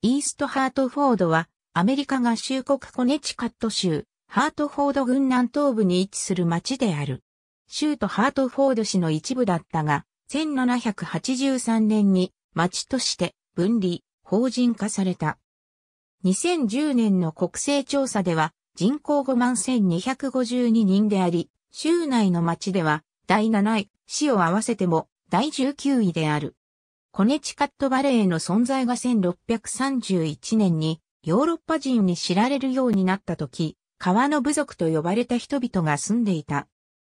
イーストハートフォードは、アメリカ合衆国コネチカット州、ハートフォード郡南東部に位置する町である。州都ハートフォード市の一部だったが、1783年に町として分離、法人化された。2010年の国勢調査では人口5万1252人であり、州内の町では第7位、市を合わせても第19位である。コネチカットバレーの存在が1631年にヨーロッパ人に知られるようになった時、川の部族と呼ばれた人々が住んでいた。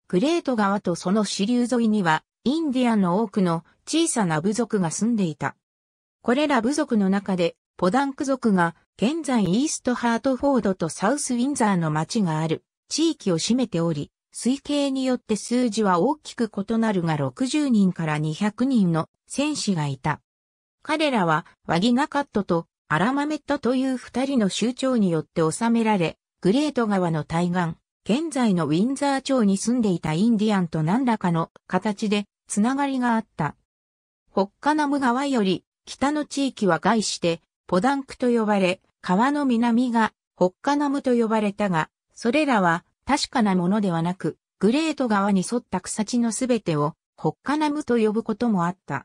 グレート川とその支流沿いには、インディアンの多くの小さな部族が住んでいた。これら部族の中で、ポダンク族が、現在イーストハートフォードとサウスウィンザーの町がある地域を占めており、推計によって数字は大きく異なるが60人から200人の戦士がいた。彼らはワギナカットとアラマメットという二人の州長によって収められ、グレート川の対岸、現在のウィンザー町に住んでいたインディアンと何らかの形でつながりがあった。ホッカナム川より北の地域は外してポダンクと呼ばれ、川の南がホッカナムと呼ばれたが、それらは確かなものではなく、グレート川に沿った草地のすべてを、ホッカナムと呼ぶこともあった。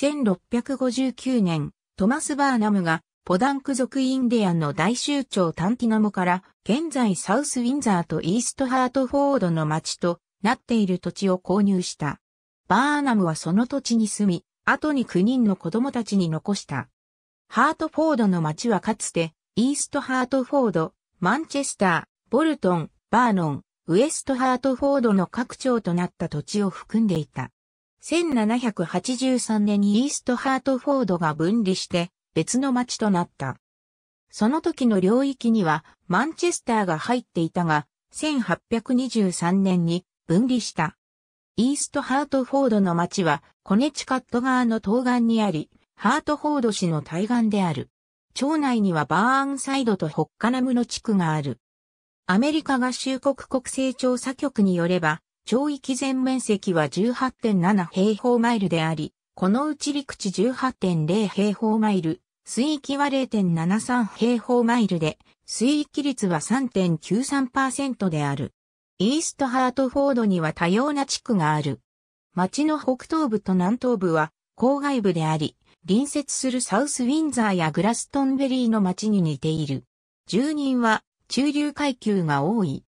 1659年、トマス・バーナムが、ポダンク族インディアンの大州長タンティナムから、現在サウスウィンザーとイーストハートフォードの町となっている土地を購入した。バーナムはその土地に住み、後に9人の子供たちに残した。ハートフォードの町はかつて、イーストハートフォード、マンチェスター、ボルトン、バーノン、ウエストハートフォードの各町となった土地を含んでいた。1783年にイーストハートフォードが分離して別の町となった。その時の領域にはマンチェスターが入っていたが、1823年に分離した。イーストハートフォードの町はコネチカット側の東岸にあり、ハートフォード市の対岸である。町内にはバーンサイドとホッカナムの地区がある。アメリカ合衆国国勢調査局によれば、町域全面積は18.7平方マイルであり、このうち陸地18.0平方マイル、水域は0.73平方マイルで、水域率は3.93%である。イーストハートフォードには多様な地区がある。町の北東部と南東部は郊外部であり、隣接するサウスウィンザーやグラストンベリーの町に似ている。住人は中流階級が多い。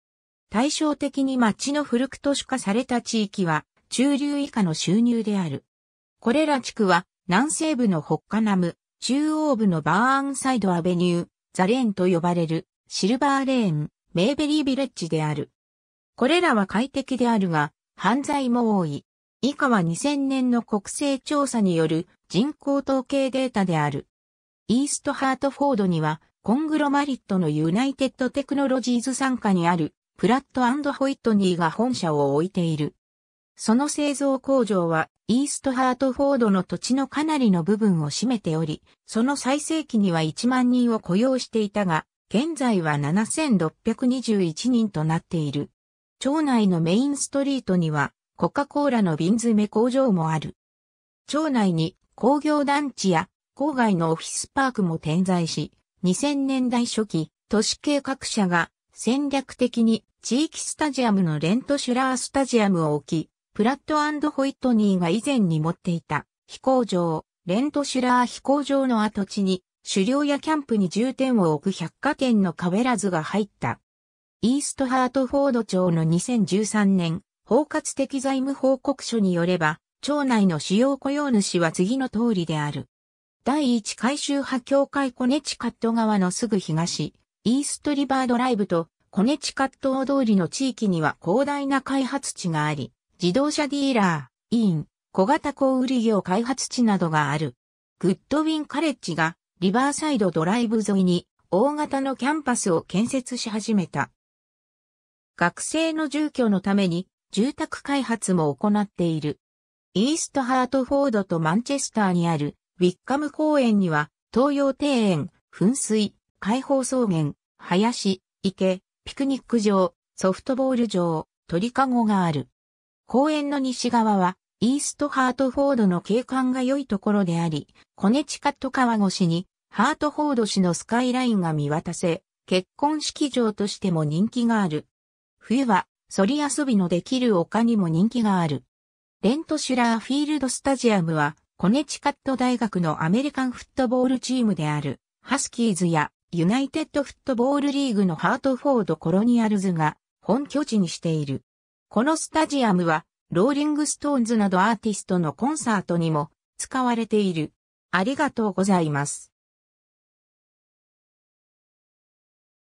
対照的に町の古く都市化された地域は中流以下の収入である。これら地区は南西部のホッカナム、中央部のバーンサイドアベニュー、ザレーンと呼ばれるシルバーレーン、メーベリービレッジである。これらは快適であるが、犯罪も多い。以下は2000年の国勢調査による人口統計データである。イーストハートフォードにはコングロマリットのユナイテッドテクノロジーズ参加にあるプラットホイットニーが本社を置いている。その製造工場はイーストハートフォードの土地のかなりの部分を占めており、その最盛期には1万人を雇用していたが、現在は7621人となっている。町内のメインストリートにはコカ・コーラの瓶詰め工場もある。町内に工業団地や郊外のオフィスパークも点在し、2000年代初期、都市計画者が戦略的に地域スタジアムのレントシュラースタジアムを置き、プラットホイットニーが以前に持っていた飛行場、レントシュラー飛行場の跡地に狩猟やキャンプに重点を置く百貨店のカベラズが入った。イーストハートフォード町の2013年、包括的財務報告書によれば、町内の主要雇用主は次の通りである。第一回州派教会コネチカット側のすぐ東、イーストリバードライブとコネチカット大通りの地域には広大な開発地があり、自動車ディーラー、委員、小型小売業開発地などがある。グッドウィンカレッジがリバーサイドドライブ沿いに大型のキャンパスを建設し始めた。学生の住居のために住宅開発も行っている。イーストハートフォードとマンチェスターにあるウィッカム公園には、東洋庭園、噴水、開放草原、林、池、ピクニック場、ソフトボール場、鳥かごがある。公園の西側は、イーストハートフォードの景観が良いところであり、コネチカット川越しに、ハートフォード市のスカイラインが見渡せ、結婚式場としても人気がある。冬は、そり遊びのできる丘にも人気がある。レントシュラーフィールドスタジアムは、コネチカット大学のアメリカンフットボールチームである、ハスキーズやユナイテッドフットボールリーグのハートフォードコロニアルズが本拠地にしている。このスタジアムは、ローリングストーンズなどアーティストのコンサートにも使われている。ありがとうございます。